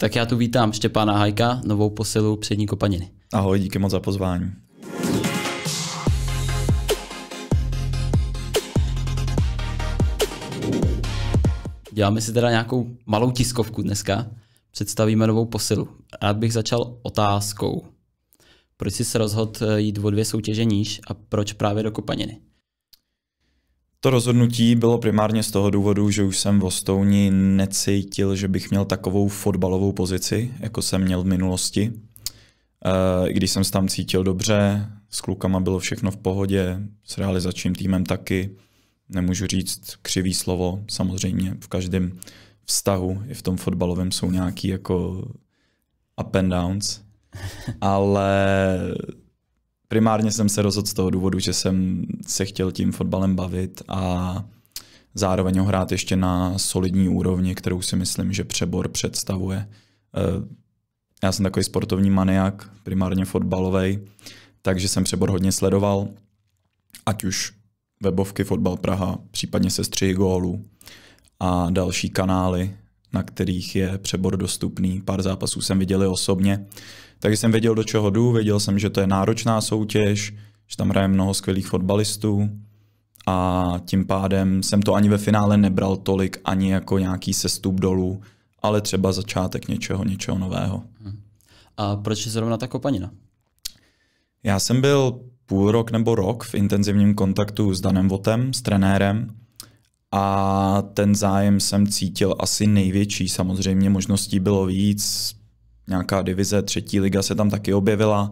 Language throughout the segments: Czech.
Tak já tu vítám Štěpána Hajka, novou posilu přední kopaniny. Ahoj, díky moc za pozvání. Děláme si teda nějakou malou tiskovku dneska. Představíme novou posilu. Rád bych začal otázkou. Proč jsi se rozhodl jít o dvě soutěže níž a proč právě do kopaniny? To rozhodnutí bylo primárně z toho důvodu, že už jsem v Ostouni necítil, že bych měl takovou fotbalovou pozici, jako jsem měl v minulosti. Eh, I když jsem se tam cítil dobře, s klukama bylo všechno v pohodě, s realizačním týmem taky. Nemůžu říct křivý slovo, samozřejmě v každém vztahu, i v tom fotbalovém jsou nějaký jako up and downs, ale primárně jsem se rozhodl z toho důvodu, že jsem se chtěl tím fotbalem bavit a zároveň ho hrát ještě na solidní úrovni, kterou si myslím, že přebor představuje. Eh, já jsem takový sportovní maniak, primárně fotbalový, takže jsem přebor hodně sledoval, ať už webovky Fotbal Praha, případně se střihy gólů a další kanály, na kterých je přebor dostupný. Pár zápasů jsem viděl osobně, takže jsem věděl, do čeho jdu, věděl jsem, že to je náročná soutěž, že tam hraje mnoho skvělých fotbalistů a tím pádem jsem to ani ve finále nebral tolik, ani jako nějaký sestup dolů, ale třeba začátek něčeho, něčeho nového. Mhm. A proč je zrovna ta kopanina? Já jsem byl půl rok nebo rok v intenzivním kontaktu s Danem Votem, s trenérem a ten zájem jsem cítil asi největší. Samozřejmě možností bylo víc, nějaká divize, třetí liga se tam taky objevila,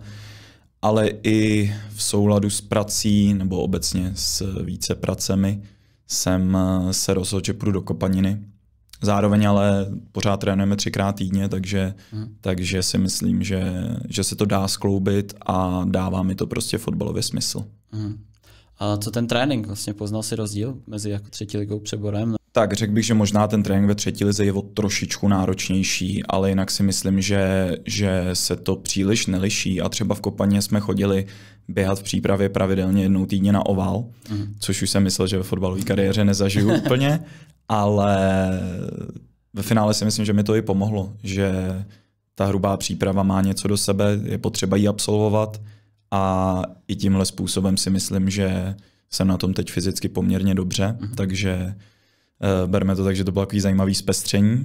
ale i v souladu s prací nebo obecně s více pracemi jsem eh, se rozhodl, že půjdu do Kopaniny. Zároveň ale pořád trénujeme třikrát týdně, takže, hmm. takže si myslím, že, že se to dá skloubit a dává mi to prostě fotbalově smysl. Hmm. A co ten trénink? Vlastně poznal si rozdíl mezi jako třetí ligou přeborem? Tak řekl bych, že možná ten trénink ve třetí lize je o trošičku náročnější, ale jinak si myslím, že, že se to příliš neliší. A třeba v Kopaně jsme chodili běhat v přípravě pravidelně jednou týdně na oval, mm. což už jsem myslel, že ve fotbalové kariéře nezažiju úplně, ale ve finále si myslím, že mi to i pomohlo, že ta hrubá příprava má něco do sebe, je potřeba ji absolvovat a i tímhle způsobem si myslím, že jsem na tom teď fyzicky poměrně dobře, mm. takže Eh, berme to tak, že to bylo takový zajímavý zpestření,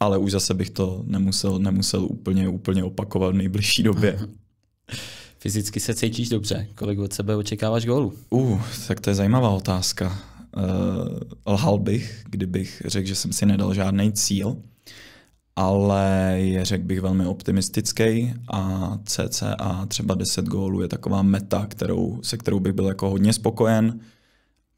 ale už zase bych to nemusel, nemusel úplně, úplně opakovat v nejbližší době. Fyzicky se cítíš dobře. Kolik od sebe očekáváš gólu? Uh, tak to je zajímavá otázka. Uh, lhal bych, kdybych řekl, že jsem si nedal žádný cíl, ale je, řekl bych, velmi optimistický a cca třeba 10 gólů je taková meta, kterou, se kterou bych byl jako hodně spokojen,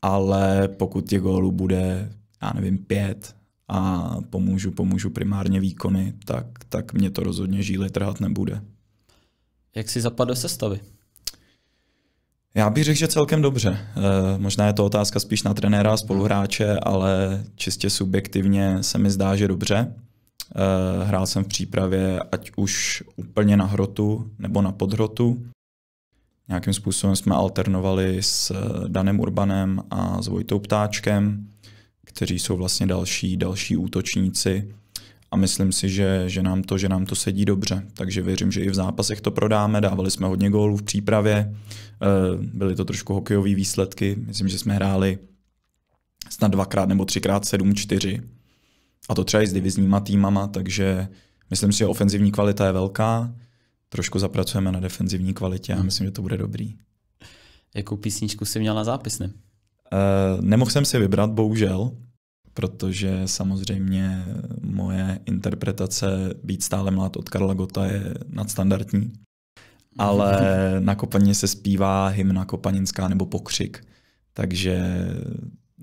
ale pokud těch gólů bude já nevím, pět a pomůžu, pomůžu primárně výkony, tak, tak mě to rozhodně žíly trhat nebude. Jak si zapadl do sestavy? Já bych řekl, že celkem dobře. E, možná je to otázka spíš na trenéra a spoluhráče, ale čistě subjektivně se mi zdá, že dobře. E, hrál jsem v přípravě ať už úplně na hrotu nebo na podhrotu. Nějakým způsobem jsme alternovali s eh, Danem Urbanem a s Vojtou Ptáčkem kteří jsou vlastně další, další útočníci a myslím si, že, že, nám to, že nám to sedí dobře. Takže věřím, že i v zápasech to prodáme. Dávali jsme hodně gólů v přípravě, eh, byly to trošku hokejové výsledky. Myslím, že jsme hráli snad dvakrát nebo třikrát 7-4. A to třeba i s divizníma týmama, takže myslím si, že ofenzivní kvalita je velká. Trošku zapracujeme na defenzivní kvalitě a hmm. myslím, že to bude dobrý. Jakou písničku jsi měl na zápisném? Uh, eh, nemohl jsem si vybrat, bohužel, protože samozřejmě moje interpretace Být stále mlad od Karla Gota je nadstandardní, ale mhm. na kopaně se zpívá hymna kopaninská nebo pokřik, takže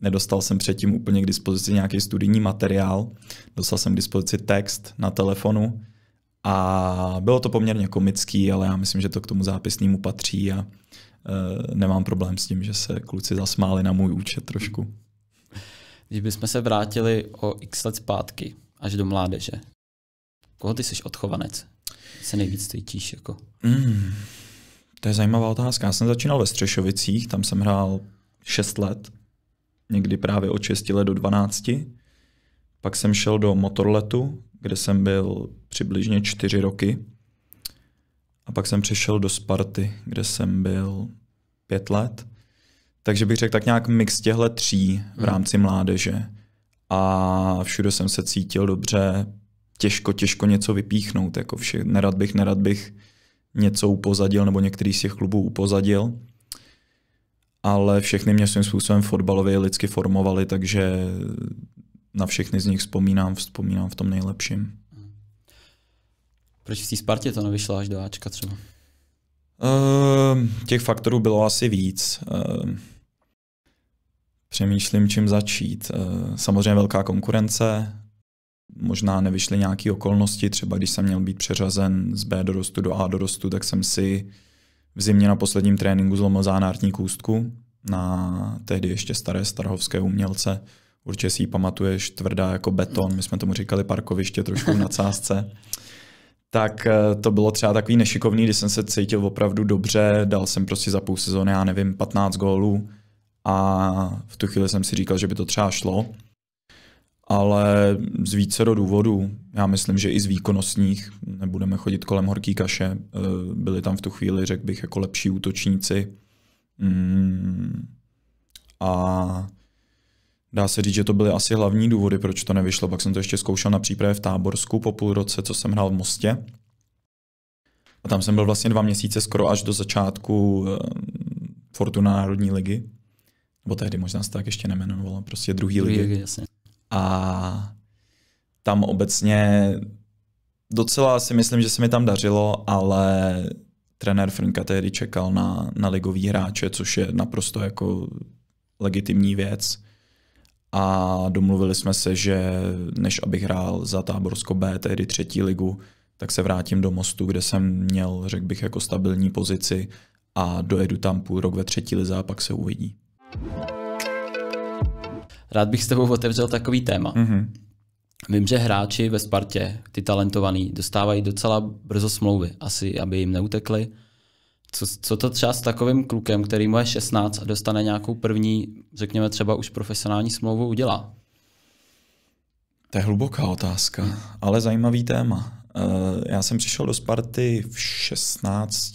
nedostal jsem předtím úplně k dispozici nějaký studijní materiál, dostal jsem k dispozici text na telefonu a bylo to poměrně komický, ale já myslím, že to k tomu zápisnímu patří a uh, nemám problém s tím, že se kluci zasmáli na můj účet trošku. Když bychom se vrátili o x let zpátky, až do mládeže, koho ty jsi odchovanec? Se nejvíc cítíš jako? Mm, to je zajímavá otázka. Já jsem začínal ve Střešovicích, tam jsem hrál 6 let, někdy právě od 6 let do 12. Pak jsem šel do Motorletu, kde jsem byl přibližně 4 roky. A pak jsem přišel do Sparty, kde jsem byl 5 let. Takže bych řekl tak nějak mix těchto tří v hmm. rámci mládeže. A všude jsem se cítil dobře, těžko, těžko něco vypíchnout. Jako vše. Nerad bych, nerad bych něco upozadil nebo některý z těch klubů upozadil. Ale všechny mě svým způsobem fotbalově lidsky formovali, takže na všechny z nich vzpomínám, vzpomínám v tom nejlepším. Proč v té Spartě to nevyšlo až do Ačka třeba? Uh, těch faktorů bylo asi víc. Uh, Přemýšlím, čím začít. Eh, samozřejmě velká konkurence, možná nevyšly nějaké okolnosti, třeba když jsem měl být přeřazen z B dorostu do A dorostu, tak jsem si v zimě na posledním tréninku zlomil zánártní kůstku na tehdy ještě staré starhovské umělce. Určitě si ji pamatuješ, tvrdá jako beton, my jsme tomu říkali parkoviště trošku na cásce. tak eh, to bylo třeba takový nešikovný, když jsem se cítil opravdu dobře, dal jsem prostě za půl sezóny, já nevím, 15 gólů, a v tu chvíli jsem si říkal, že by to třeba šlo, ale z do důvodů, já myslím, že i z výkonnostních, nebudeme chodit kolem horký kaše, eh, byli tam v tu chvíli, řekl bych, jako lepší útočníci. Mm. A dá se říct, že to byly asi hlavní důvody, proč to nevyšlo. Pak jsem to ještě zkoušel na přípravě v Táborsku po půl roce, co jsem hrál v Mostě. A tam jsem byl vlastně dva měsíce skoro až do začátku eh, Fortuna Národní ligy, nebo tehdy možná se tak ještě nemenovalo, prostě druhý, druhý ligy. jasně. A tam obecně docela si myslím, že se mi tam dařilo, ale trenér Frnka tehdy čekal na, na ligový hráče, což je naprosto jako legitimní věc. A domluvili jsme se, že než abych hrál za Táborsko B, tehdy třetí ligu, tak se vrátím do Mostu, kde jsem měl, řekl bych, jako stabilní pozici a dojedu tam půl rok ve třetí lize a pak se uvidí. Rád bych s tebou otevřel takový téma. Mm-hmm. Vím, že hráči ve Spartě, ty talentovaní, dostávají docela brzo smlouvy, asi aby jim neutekly. Co, co to třeba s takovým klukem, který mu je 16 a dostane nějakou první, řekněme třeba už profesionální smlouvu, udělá? To je hluboká otázka, ale zajímavý téma. Eh, já jsem přišel do Sparty v 16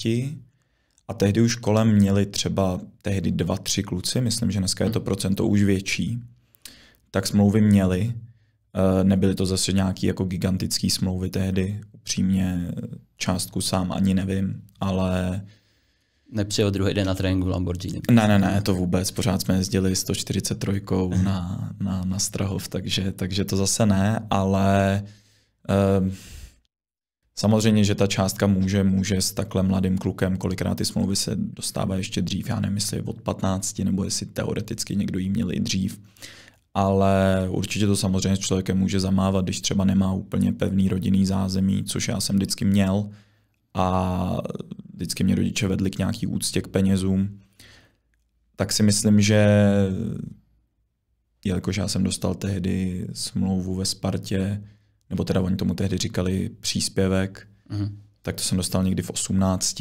a tehdy už kolem měli třeba tehdy dva, tři kluci, myslím, že dneska je to hmm. procento už větší, tak smlouvy měli. Eh, nebyly to zase nějaké jako gigantické smlouvy tehdy, upřímně částku sám ani nevím, ale Nepřijel druhý den na tréninku v Lamborghini. Ne, ne, ne, to vůbec. Pořád jsme jezdili 143 na, na, na Strahov, takže, takže to zase ne, ale uh, Samozřejmě, že ta částka může, může s takhle mladým klukem, kolikrát ty smlouvy se dostává ještě dřív, já nevím, jestli od 15, nebo jestli teoreticky někdo jí měl i dřív, ale určitě to samozřejmě s člověkem může zamávat, když třeba nemá úplně pevný rodinný zázemí, což já jsem vždycky měl a vždycky mě rodiče vedli k nějaký úctě k penězům, tak si myslím, že jelikož já jsem dostal tehdy smlouvu ve Spartě, nebo teda oni tomu tehdy říkali příspěvek, mm-hmm. tak to jsem dostal někdy v 18.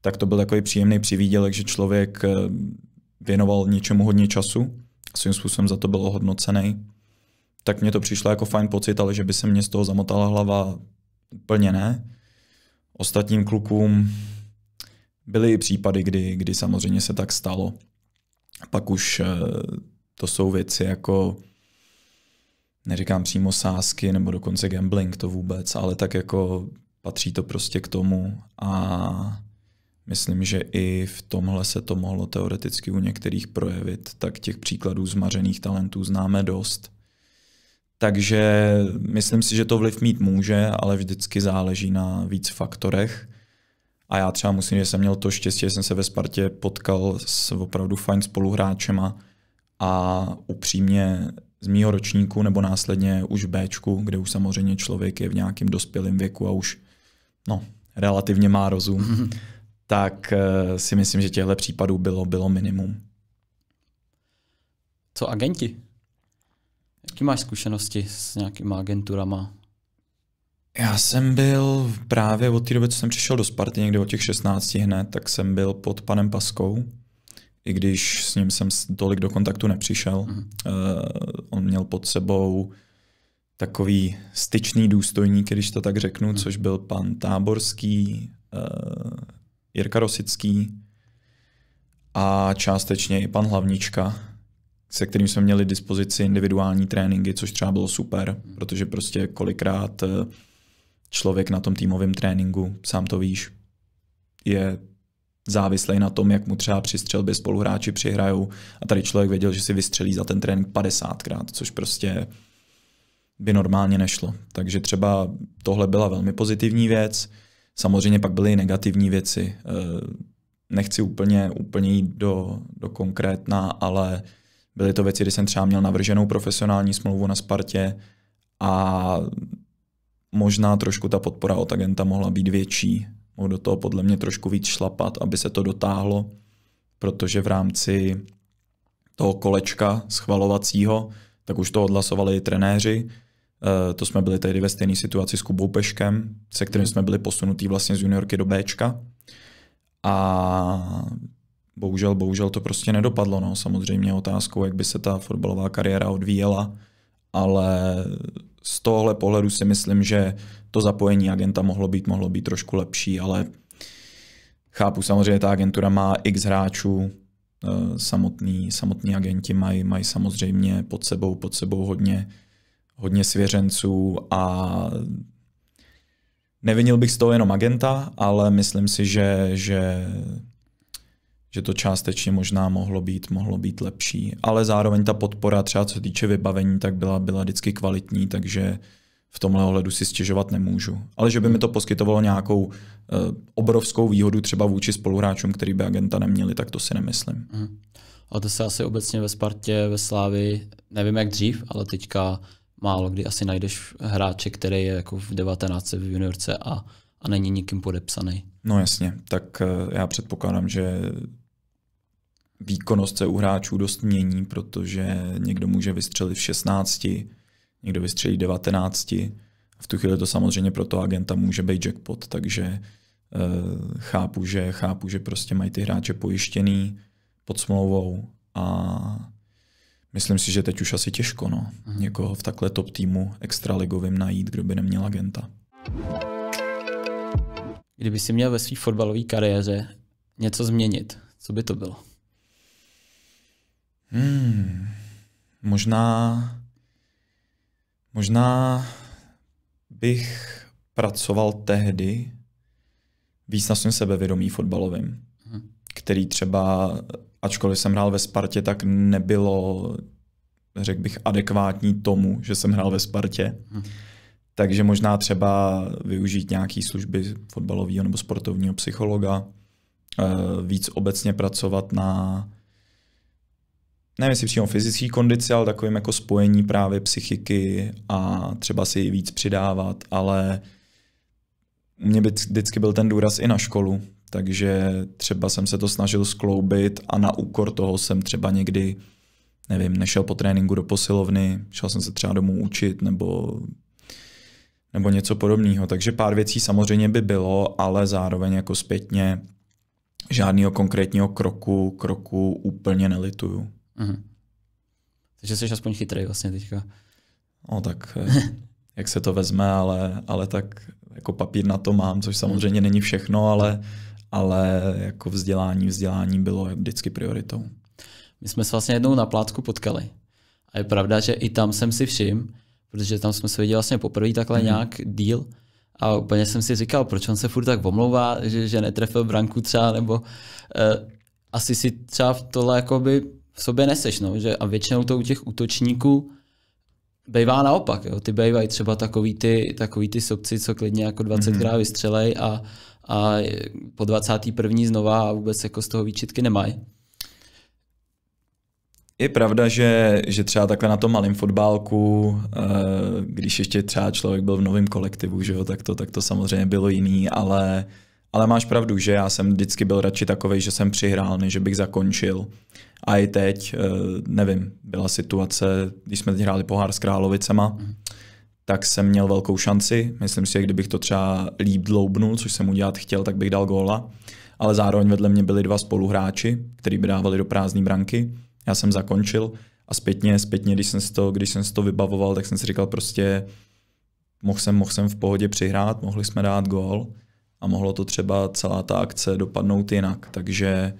Tak to byl takový příjemný přivídělek, že člověk eh, věnoval něčemu hodně času, svým způsobem za to bylo hodnocený. Tak mně to přišlo jako fajn pocit, ale že by se mě z toho zamotala hlava, úplně ne. Ostatním klukům byly i případy, kdy, kdy samozřejmě se tak stalo. Pak už eh, to jsou věci jako neříkám přímo sásky nebo dokonce gambling to vůbec, ale tak jako patří to prostě k tomu a myslím, že i v tomhle se to mohlo teoreticky u některých projevit, tak těch příkladů zmařených talentů známe dost. Takže myslím si, že to vliv mít může, ale vždycky záleží na víc faktorech. A já třeba musím, že jsem měl to štěstí, že jsem se ve Spartě potkal s opravdu fajn spoluhráčema a upřímně z mýho ročníku nebo následně už v Bčku, kde už samozřejmě člověk je v nějakém dospělém věku a už no, relativně má rozum, mm-hmm. tak uh, si myslím, že těchto případů bylo, bylo minimum. Co agenti? Jaký máš zkušenosti s nějakýma agenturama? Já jsem byl právě od té doby, co jsem přišel do Sparty, někdy od těch 16 hned, tak jsem byl pod panem Paskou, i když s ním jsem tolik do kontaktu nepřišel. Mm-hmm. Uh, on měl pod sebou takový styčný důstojník, když to tak řeknu, mm-hmm. což byl pan Táborský, uh, Jirka Rosický a částečně i pan Hlavnička, se kterým jsme měli dispozici individuální tréninky, což třeba bylo super, mhm. protože prostě kolikrát eh, člověk na tom týmovém tréninku, sám to víš, je závislej na tom, jak mu třeba při střelbě spoluhráči přihrajou a tady člověk věděl, že si vystřelí za ten trénink 50krát, což prostě by normálně nešlo. Takže třeba tohle byla velmi pozitivní věc. Samozřejmě pak byly i negativní věci. Eh, nechci úplně, úplně jít do, do konkrétna, ale byly to věci, kdy jsem třeba měl navrženou profesionální smlouvu na Spartě a možná trošku ta podpora od agenta mohla být větší, mohl do toho podle mě trošku víc šlapat, aby se to dotáhlo, protože v rámci toho kolečka schvalovacího, tak už to odhlasovali i trenéři. E, to jsme byli tehdy ve stejné situaci s Kubou Peškem, se kterým jsme byli posunutí vlastně z juniorky do Bčka. A bohužel, bohužel to prostě nedopadlo. No. Samozřejmě otázkou, jak by se ta fotbalová kariéra odvíjela, ale z tohohle pohledu si myslím, že to zapojení agenta mohlo být, mohlo být trošku lepší, ale chápu samozřejmě, ta agentura má x hráčů, samotní, eh, samotní agenti mají, mají samozřejmě pod sebou, pod sebou hodně, hodně svěřenců a nevinil bych z toho jenom agenta, ale myslím si, že, že že to částečně možná mohlo být, mohlo být lepší, ale zároveň ta podpora třeba co se týče vybavení, tak byla, byla vždycky kvalitní, takže v tomhle ohledu si stěžovat nemůžu. Ale že by mi to poskytovalo nějakou eh, obrovskou výhodu třeba vůči spoluhráčům, který by agenta neměli, tak to si nemyslím. Mm. A to se asi obecně ve Spartě, ve Slávi, nevím jak dřív, ale teďka málo kdy asi najdeš hráče, který je jako v 19. v juniorce a, a není nikým podepsaný. No jasně, tak eh, já předpokládám, že výkonnost se u hráčů dost mění, protože někdo může vystřelit v 16, někdo vystřelí v 19. V tu chvíli to samozřejmě pro toho agenta může být jackpot, takže uh, chápu, že, chápu, že prostě mají ty hráče pojištěný pod smlouvou a myslím si, že teď už asi těžko no, někoho mhm. jako v takhle top týmu extraligovým najít, kdo by neměl agenta. Kdyby si měl ve své fotbalové kariéře něco změnit, co by to bylo? Hmm, možná, možná bych pracoval tehdy víc na svém sebevědomí fotbalovým, hmm. který třeba, ačkoliv jsem hrál ve Spartě, tak nebylo, řekl bych, adekvátní tomu, že jsem hrál ve Spartě. Hmm. Takže možná třeba využít nějaké služby fotbalového nebo sportovního psychologa, eh, víc obecně pracovat na nevím, jestli přímo fyzické kondici, ale takovým jako spojení právě psychiky a třeba si ji víc přidávat, ale mě by vždycky byl ten důraz i na školu, takže třeba jsem se to snažil skloubit a na úkor toho jsem třeba někdy, nevím, nešel po tréninku do posilovny, šel jsem se třeba domů učit nebo nebo něco podobného. Takže pár věcí samozřejmě by bylo, ale zároveň jako zpětně žádného konkrétního kroku, kroku úplně nelituju. Mhm. Takže jsi aspoň chytrý vlastně teďka. No tak, eh, jak se to vezme, ale, ale tak jako papír na to mám, což samozřejmě není všechno, ale, ale jako vzdělání, vzdělání bylo vždycky prioritou. My jsme se vlastně jednou na plátku potkali. A je pravda, že i tam jsem si všiml, protože tam jsme se viděli vlastně poprvé takhle hmm. nějak díl, a úplně jsem si říkal, proč on se furt tak omlouvá, že, že netrefil branku třeba, nebo eh, asi si třeba v tohle jakoby v sobě neseš. No, že, a většinou to u těch útočníků bývá naopak. Jo. Ty bývají třeba takový ty, takový ty sobci, co klidně jako 20 mhm. krát mm-hmm. vystřelej a, a po 21. znova a vůbec jako z toho výčitky nemají. Je pravda, že, že třeba takhle na tom malém fotbálku, eh, když ještě třeba člověk byl v novém kolektivu, že jo, tak, to, tak to samozřejmě bylo jiný, ale uh, ale máš pravdu, že já jsem vždycky byl radši takový, že jsem přihrál, než bych zakončil. A i teď, eh, nevím, byla situace, když jsme teď hráli pohár s Královicema, mm. tak jsem měl velkou šanci. Myslím si, že kdybych to třeba líp dloubnul, což jsem udělat chtěl, tak bych dal góla. Ale zároveň vedle mě byli dva spoluhráči, kteří by dávali do prázdné branky. Já jsem zakončil a zpětně, zpětně když, jsem si to, když jsem si to vybavoval, tak jsem si říkal prostě, mohl jsem, mohl jsem v pohodě přihrát, mohli jsme dát gól a mohlo to třeba celá ta akce dopadnout jinak. Takže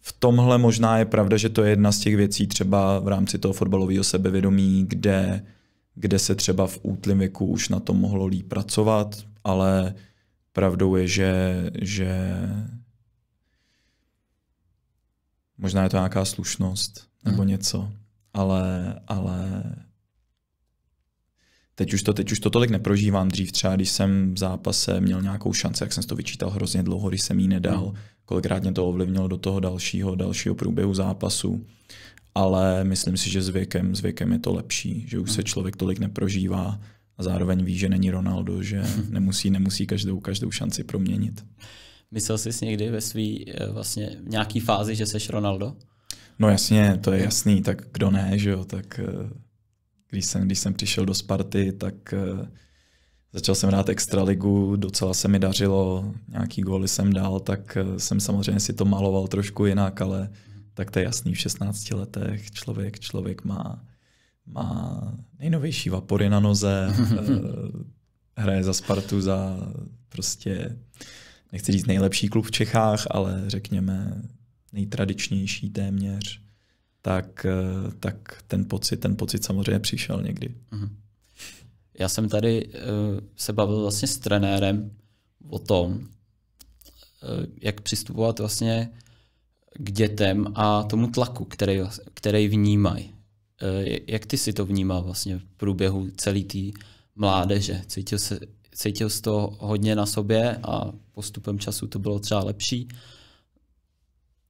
v tomhle možná je pravda, že to je jedna z těch věcí třeba v rámci toho fotbalového sebevědomí, kde, kde se třeba v útlém věku už na tom mohlo líp pracovat, ale pravdou je, že, že možná je to nějaká slušnost nebo mhm. něco, ale, ale Teď už, to, teď už to tolik neprožívám. Dřív třeba, když jsem v zápase měl nějakou šanci, jak jsem to vyčítal hrozně dlouho, když jsem ji nedal, hmm. kolikrát mě to ovlivnilo do toho dalšího, dalšího průběhu zápasu. Ale myslím si, že s věkem, s věkem je to lepší, že už se hmm. člověk tolik neprožívá a zároveň ví, že není Ronaldo, že nemusí, nemusí každou, každou šanci proměnit. Myslel jsi někdy ve své eh, vlastně nějaký fázi, že seš Ronaldo? No jasně, to je jasný, tak kdo ne, že jo, tak eh, když jsem, když jsem přišel do Sparty, tak eh, začal jsem hrát extraligu, docela se mi dařilo, nějaký góly jsem dal, tak eh, jsem samozřejmě si to maloval trošku jinak, ale tak to je jasný, v 16 letech člověk, člověk má, má nejnovější vapory na noze, eh, hraje za Spartu, za prostě, nechci říct nejlepší klub v Čechách, ale řekněme nejtradičnější téměř tak, eh, tak ten pocit, ten pocit samozřejmě přišel někdy. Mhm. Já jsem tady eh, se bavil vlastně s trenérem o tom, eh, jak přistupovat vlastně k dětem a tomu tlaku, který, který vnímají. Jak ty si to vnímal vlastně v průběhu celé té mládeže? Cítil, se, cítil jsi to hodně na sobě a postupem času to bylo třeba lepší,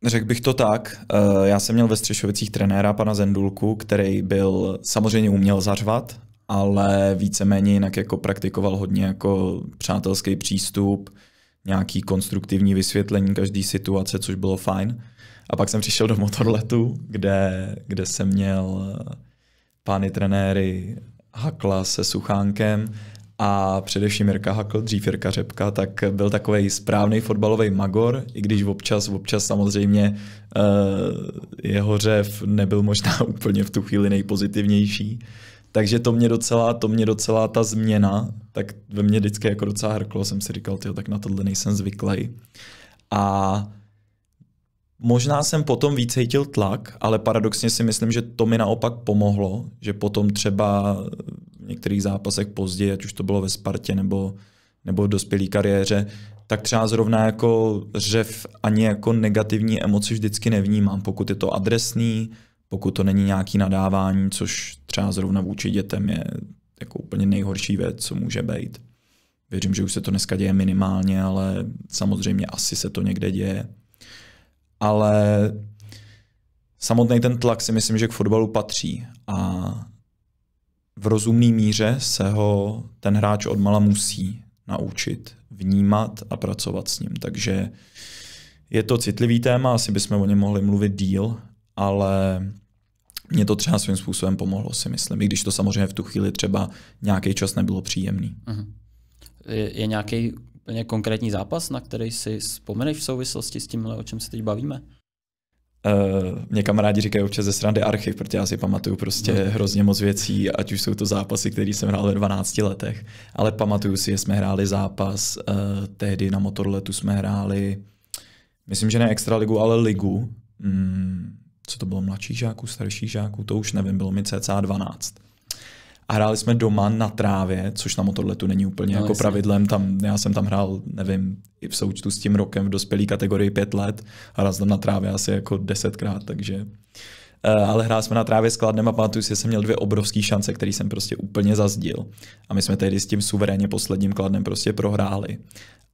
Řekl bych to tak. Eh, já jsem měl ve Střešovicích trenéra pana Zendulku, který byl, samozřejmě uměl zařvat, ale víceméně jinak jako praktikoval hodně jako přátelský přístup, nějaký konstruktivní vysvětlení každé situace, což bylo fajn. A pak jsem přišel do motorletu, kde, kde jsem měl eh, pány trenéry Hakla se Suchánkem a především Jirka Hakl, dřív Jirka Řepka, tak byl takový správný fotbalový magor, i když občas, občas samozřejmě eh, jeho řev nebyl možná úplně v tu chvíli nejpozitivnější. Takže to mě docela, to mě docela ta změna, tak ve mně vždycky jako docela hrklo, jsem si říkal, tyjo, tak na tohle nejsem zvyklý. A možná jsem potom víc cítil tlak, ale paradoxně si myslím, že to mi naopak pomohlo, že potom třeba některých zápasech později, ať už to bylo ve Spartě nebo, nebo v dospělé kariéře, tak třeba zrovna jako řev ani jako negativní emoci vždycky nevnímám, pokud je to adresný, pokud to není nějaký nadávání, což třeba zrovna vůči dětem je jako úplně nejhorší věc, co může být. Věřím, že už se to dneska děje minimálně, ale samozřejmě asi se to někde děje. Ale samotný ten tlak si myslím, že k fotbalu patří a v rozumné míře se ho ten hráč odmala musí naučit vnímat a pracovat s ním. Takže je to citlivý téma, asi bychom o něm mohli mluvit díl, ale mě to třeba svým způsobem pomohlo, si myslím, i když to samozřejmě v tu chvíli třeba nějaký čas nebylo příjemný. Mhm. Je, je nějaký konkrétní zápas, na který si vzpomeneš v souvislosti s tímhle, o čem se teď bavíme? Uh, mě kamarádi říkají občas ze srandy archiv, protože já si pamatuju prostě no. hrozně moc věcí, ať už jsou to zápasy, které jsem hrál ve 12 letech, ale pamatuju si, že jsme hráli zápas, uh, tehdy na motorletu jsme hráli, myslím, že ne extraligu, ale ligu. Mm, co to bylo, mladší žáků, starší žáků, to už nevím, bylo mi cca 12 a hráli jsme doma na trávě, což na motorletu není úplně no, jako jasný. pravidlem. Tam, já jsem tam hrál, nevím, i v součtu s tím rokem v dospělé kategorii pět let a hrál jsem na trávě asi jako desetkrát, takže eh, ale hráli jsme na trávě s Kladnem a pamatuju si, že jsem měl dvě obrovské šance, které jsem prostě úplně zazdil. A my jsme tehdy s tím suverénně posledním Kladnem prostě prohráli.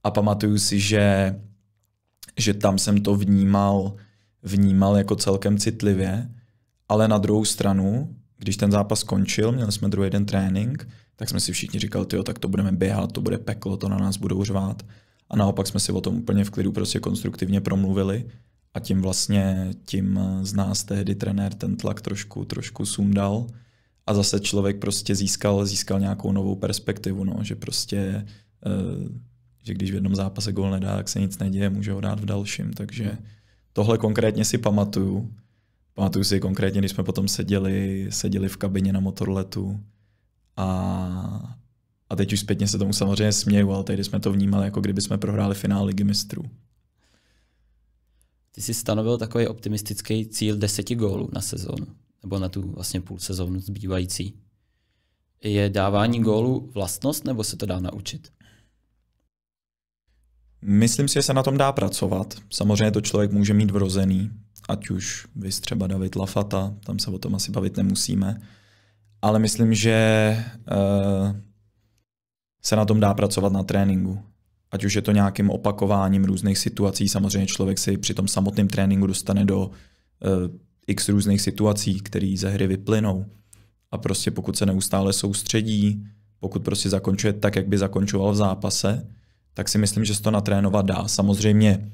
A pamatuju si, že, že tam jsem to vnímal, vnímal jako celkem citlivě, ale na druhou stranu když ten zápas skončil, měli jsme druhý den trénink, tak jsme si všichni říkali, jo, tak to budeme běhat, to bude peklo, to na nás budou řvát. A naopak jsme si o tom úplně v klidu prostě konstruktivně promluvili a tím vlastně, tím z nás tehdy trenér ten tlak trošku, trošku sundal a zase člověk prostě získal, získal nějakou novou perspektivu, no, že prostě eh, že když v jednom zápase gol nedá, tak se nic neděje, může ho dát v dalším, takže tohle konkrétně si pamatuju Pamatuju si konkrétně, když jsme potom seděli, seděli v kabině na motorletu a, a teď už zpětně se tomu samozřejmě směju, ale tehdy jsme to vnímali, jako kdyby jsme prohráli finál Ligy mistrů. Ty jsi stanovil takový optimistický cíl deseti gólů na sezónu, nebo na tu vlastně půl sezónu zbývající. Je dávání gólů vlastnost, nebo se to dá naučit? Myslím si, že se na tom dá pracovat. Samozřejmě to člověk může mít vrozený ať už vy třeba David Lafata, tam se o tom asi bavit nemusíme, ale myslím, že uh, se na tom dá pracovat na tréninku. Ať už je to nějakým opakováním různých situací, samozřejmě člověk si při tom samotném tréninku dostane do uh, x různých situací, které ze hry vyplynou. A prostě pokud se neustále soustředí, pokud prostě zakončuje tak, jak by zakončoval v zápase, tak si myslím, že se to natrénovat dá. Samozřejmě uh,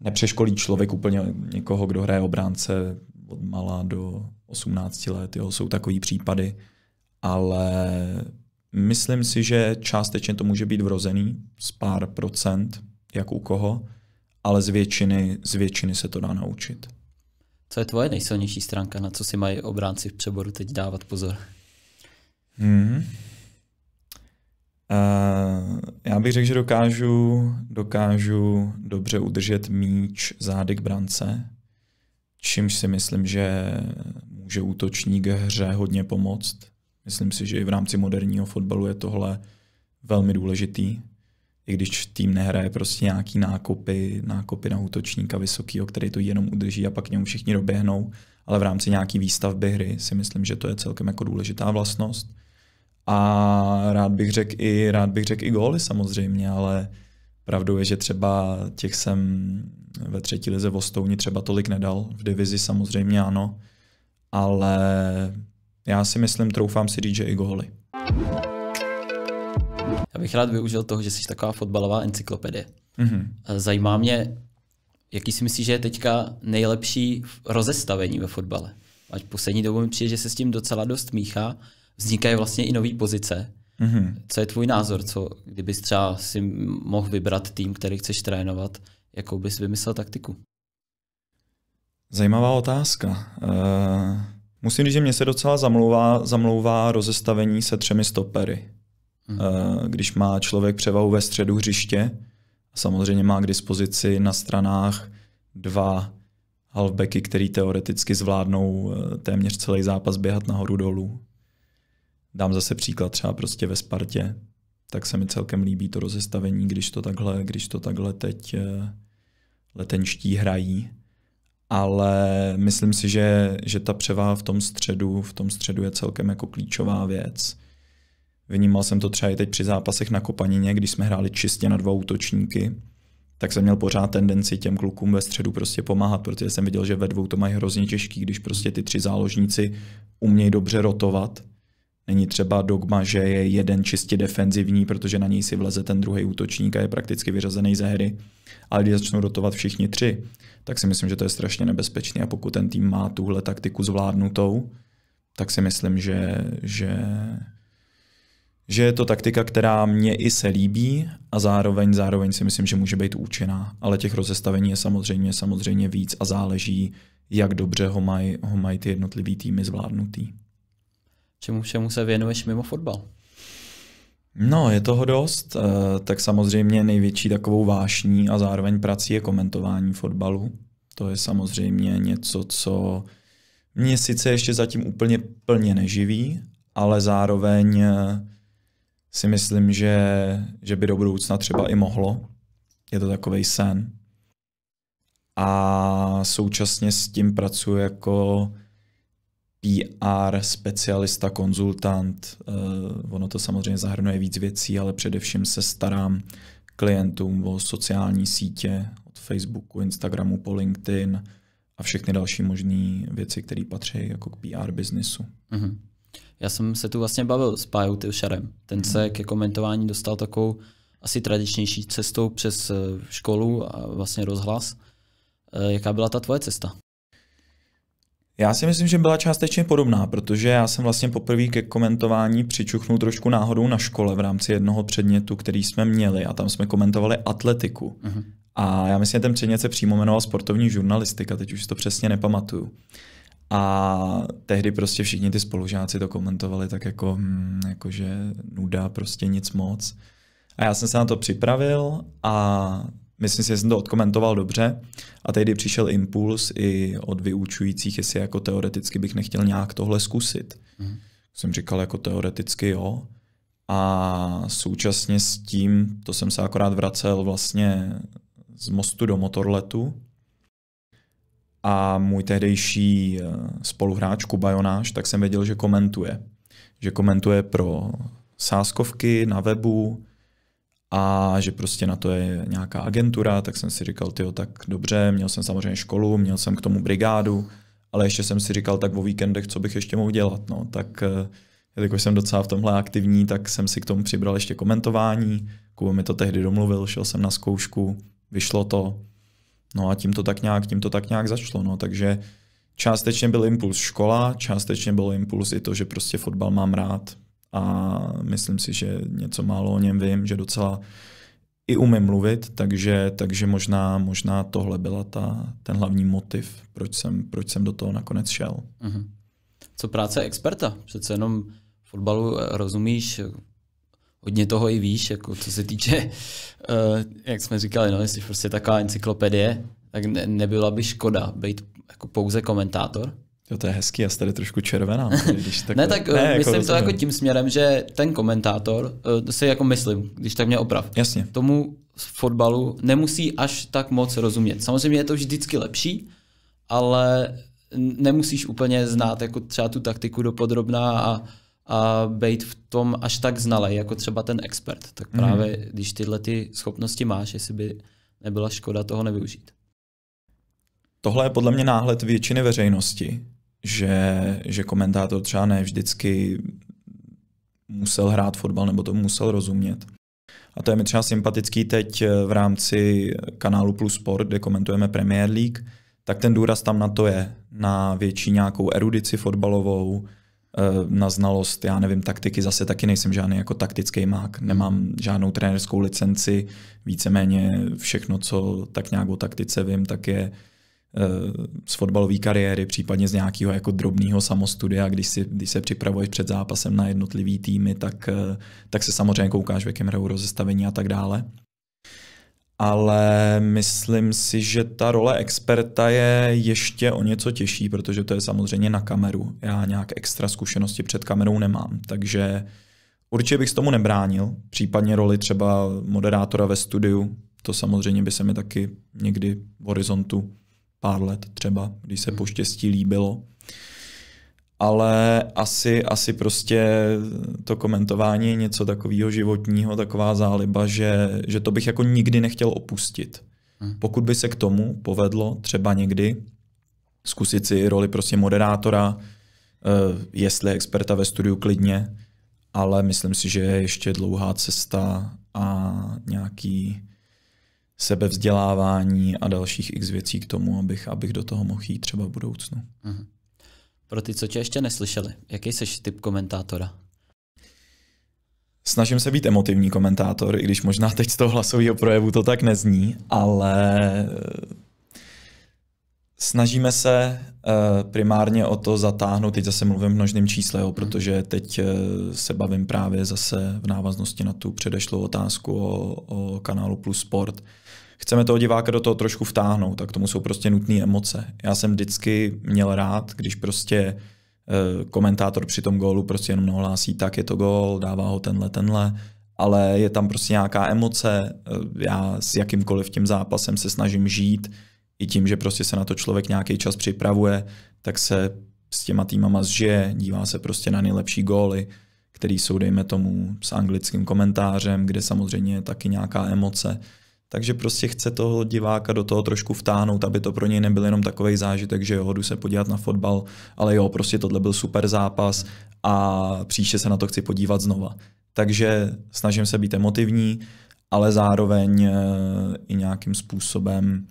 nepřeškolí člověk úplně někoho, kdo hraje obránce od malá do 18 let. Jo, jsou takový případy, ale myslím si, že částečně to může být vrozený z pár procent, jak u koho, ale z většiny, z většiny se to dá naučit. Co je tvoje nejsilnější stránka, na co si mají obránci v přeboru teď dávat pozor? Mm. Uh, já bych řekl, že dokážu, dokážu dobře udržet míč zády k brance, čímž si myslím, že může útočník hře hodně pomoct. Myslím si, že i v rámci moderního fotbalu je tohle velmi důležitý. I když tým nehraje prostě nějaký nákopy, nákopy na útočníka vysokého, který to jenom udrží a pak k němu všichni doběhnou, ale v rámci nějaký výstavby hry si myslím, že to je celkem jako důležitá vlastnost. A rád bych řekl i, rád bych řekl i góly samozřejmě, ale pravdou je, že třeba těch jsem ve třetí lize v Ostouni třeba tolik nedal, v divizi samozřejmě ano, ale já si myslím, troufám si říct, že i góly. Já bych rád využil toho, že jsi taková fotbalová encyklopedie. Mm-hmm. Zajímá mě, jaký si myslíš, že je teďka nejlepší rozestavení ve fotbale? Ať poslední dobou mi přijde, že se s tím docela dost míchá vznikají vlastně i nové pozice. Mm-hmm. Co je tvůj názor? Co, kdybys třeba si mohl vybrat tým, který chceš trénovat, jakou bys vymyslel taktiku? Zajímavá otázka. Uh, musím říct, že mě se docela zamlouvá, zamlouvá rozestavení se třemi stopery. Mm-hmm. Uh, když má člověk převahu ve středu hřiště, samozřejmě má k dispozici na stranách dva halfbacky, který teoreticky zvládnou eh, téměř celý zápas běhat nahoru dolů. Dám zase příklad třeba prostě ve Spartě, tak se mi celkem líbí to rozestavení, když to takhle, když to takhle teď eh, letenští hrají. Ale myslím si, že, že ta převaha v tom středu, v tom středu je celkem jako klíčová věc. Vnímal jsem to třeba i teď při zápasech na Kopanině, když jsme hráli čistě na dva útočníky, tak jsem měl pořád tendenci těm klukům ve středu prostě pomáhat, protože jsem viděl, že ve dvou to mají hrozně těžký, když prostě ty tři záložníci umějí dobře rotovat, Není třeba dogma, že je jeden čistě defenzivní, protože na něj si vleze ten druhý útočník a je prakticky vyřazený ze hry. Ale když začnou rotovat všichni tři, tak si myslím, že to je strašně nebezpečné. A pokud ten tým má tuhle taktiku zvládnutou, tak si myslím, že, že, že je to taktika, která mě i se líbí a zároveň, zároveň si myslím, že může být účinná. Ale těch rozestavení je samozřejmě, samozřejmě víc a záleží, jak dobře ho mají ho maj ty jednotlivý týmy zvládnutý čemu všemu se věnuješ mimo fotbal? No, je toho dost. Eh, tak samozřejmě největší takovou vášní a zároveň prací je komentování fotbalu. To je samozřejmě něco, co mě sice ještě zatím úplně plně neživí, ale zároveň eh, si myslím, že, že by do budoucna třeba i mohlo. Je to takový sen. A současně s tím pracuji jako PR specialista, konzultant. Eh, ono to samozřejmě zahrnuje víc věcí, ale především se starám klientům o sociální sítě od Facebooku, Instagramu po LinkedIn a všechny další možné věci, které patří jako k PR biznisu. Mm-hmm. Já jsem se tu vlastně bavil s Pájou Tilšarem. Ten se mm-hmm. ke komentování dostal takovou asi tradičnější cestou přes eh, školu a vlastně rozhlas. Eh, jaká byla ta tvoje cesta? Já si myslím, že byla částečně podobná, protože já jsem vlastně poprvé ke komentování přičuchnul trošku náhodou na škole v rámci jednoho předmětu, který jsme měli a tam jsme komentovali atletiku. Uh-huh. A já myslím, že ten předmět se přímo jmenoval sportovní žurnalistika, teď už to přesně nepamatuju. A tehdy prostě všichni ty spolužáci to komentovali tak jako, hmm, jakože nuda, prostě nic moc. A já jsem se na to připravil a myslím si, že jsem to odkomentoval dobře. A tehdy přišel impuls i od vyučujících, jestli jako teoreticky bych nechtěl nějak tohle zkusit. Mm. Jsem říkal jako teoreticky jo. A současně s tím, to jsem se akorát vracel vlastně z mostu do motorletu. A můj tehdejší eh, spoluhráč Kuba Jonáš, tak jsem věděl, že komentuje. Že komentuje pro sáskovky na webu, a že prostě na to je nějaká agentura, tak jsem si říkal, tyjo, tak dobře, měl jsem samozřejmě školu, měl jsem k tomu brigádu, ale ještě jsem si říkal, tak o víkendech, co bych ještě mohl dělat, no, tak eh, jelikož jsem docela v tomhle aktivní, tak jsem si k tomu přibral ještě komentování, Kuba mi to tehdy domluvil, šel jsem na zkoušku, vyšlo to, no a tím to tak nějak, tím to tak nějak začalo, no, takže částečně byl impuls škola, částečně byl impuls i to, že prostě fotbal mám rád, a myslím si, že něco málo o něm vím, že docela i umím mluvit, takže, takže možná, možná tohle byla ta, ten hlavní motiv, proč jsem, proč jsem do toho nakonec šel. Uh-huh. Co práce experta? Přece jenom fotbalu eh, rozumíš, hodně toho i víš, jako co se týče, uh, jak jsme říkali, no, jestli prostě taková encyklopedie, tak ne, nebyla by škoda být jako pouze komentátor? Jo, to je hezký, já jsem tady trošku červená. Když takhle... ne, tak ne, eh, jako myslím jako to jako tím směrem, že ten komentátor, to eh, si jako myslím, když tak mě oprav, Jasně. tomu fotbalu nemusí až tak moc rozumět. Samozřejmě je to vždycky lepší, ale nemusíš úplně znát jako třeba tu taktiku dopodrobná a, a být v tom až tak znalej, jako třeba ten expert. Tak mhm. právě mm. když tyhle ty schopnosti máš, jestli by nebyla škoda toho nevyužít. Tohle je podle mě náhled většiny veřejnosti, že, že komentátor třeba ne vždycky musel hrát fotbal nebo to musel rozumět. A to je mi třeba sympatický teď eh, v rámci kanálu Plus Sport, kde komentujeme Premier League, tak ten důraz tam na to je, na větší nějakou erudici fotbalovou, eh, na znalost, já nevím, taktiky, zase taky nejsem žádný jako taktický mák, hmm. nemám žádnou trenerskou licenci, víceméně všechno, co tak nějak o taktice vím, tak je Eh, z fotbalové kariéry, případně z nějakého jako drobného samostudia, když, si, když se připravuješ před zápasem na jednotlivý týmy, tak, eh, tak se samozřejmě koukáš, v jakém hrajou rozestavení a tak dále. Ale myslím si, že ta role experta je ještě o něco těžší, protože to je samozřejmě na kameru. Já nějak extra zkušenosti před kamerou nemám, takže určitě bych s tomu nebránil. Případně roli třeba moderátora ve studiu, to samozřejmě by se mi taky někdy v horizontu pár let třeba, když se hmm. poštěstí líbilo. Ale asi, asi prostě to komentování je něco takového životního, taková záliba, že, že to bych jako nikdy nechtěl opustit. Hmm. Pokud by se k tomu povedlo třeba někdy zkusit si roli prostě moderátora, eh, jestli experta ve studiu klidně, ale myslím si, že je ještě dlouhá cesta a nějaký sebevzdělávání a dalších x věcí k tomu, abych, abych do toho mohl jít třeba v budoucnu. Mhm. Pro ty, co tě ještě neslyšeli, jaký jsi typ komentátora? Snažím se být emotivní komentátor, i když možná teď z toho hlasového projevu to tak nezní, ale eh, snažíme se eh, primárně o to zatáhnout, teď zase mluvím množným čísle, jo, mhm. protože teď eh, se bavím právě zase v návaznosti na tu předešlou otázku o, o kanálu Plus Sport, chceme toho diváka do toho trošku vtáhnout, tak tomu jsou prostě nutné emoce. Já jsem vždycky měl rád, když prostě eh, komentátor při tom gólu prostě jenom nohlásí, tak je to gól, dává ho tenhle, tenhle, ale je tam prostě nějaká emoce, eh, já s jakýmkoliv tím zápasem se snažím žít, i tím, že prostě se na to člověk nějaký čas připravuje, tak se s těma týmama zžije, dívá se prostě na nejlepší góly, který jsou, dejme tomu, s anglickým komentářem, kde samozřejmě je taky nějaká emoce. Takže prostě chce toho diváka do toho trošku vtáhnout, aby to pro něj nebyl jenom takový zážitek, že jo, jdu se podívat na fotbal, ale jo, prostě tohle byl super zápas a příště se na to chci podívat znova. Takže snažím se být emotivní, ale zároveň eh, i nějakým způsobem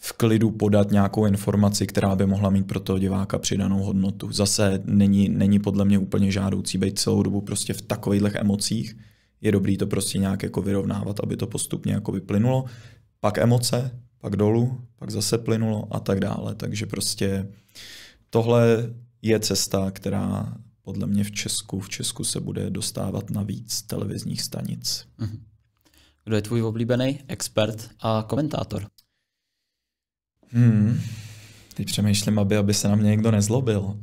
v klidu podat nějakou informaci, která by mohla mít pro toho diváka přidanou hodnotu. Zase není, není podle mě úplně žádoucí být celou dobu prostě v takových emocích, je dobrý to prostě nějak jako vyrovnávat, aby to postupně jako vyplynulo. Pak emoce, pak dolů, pak zase plynulo a tak dále. Takže prostě tohle je cesta, která podle mě v Česku, v Česku se bude dostávat na víc televizních stanic. Mhm. Kdo je tvůj oblíbený expert a komentátor? Hmm. Teď přemýšlím, aby, aby se na mě někdo nezlobil. Uh,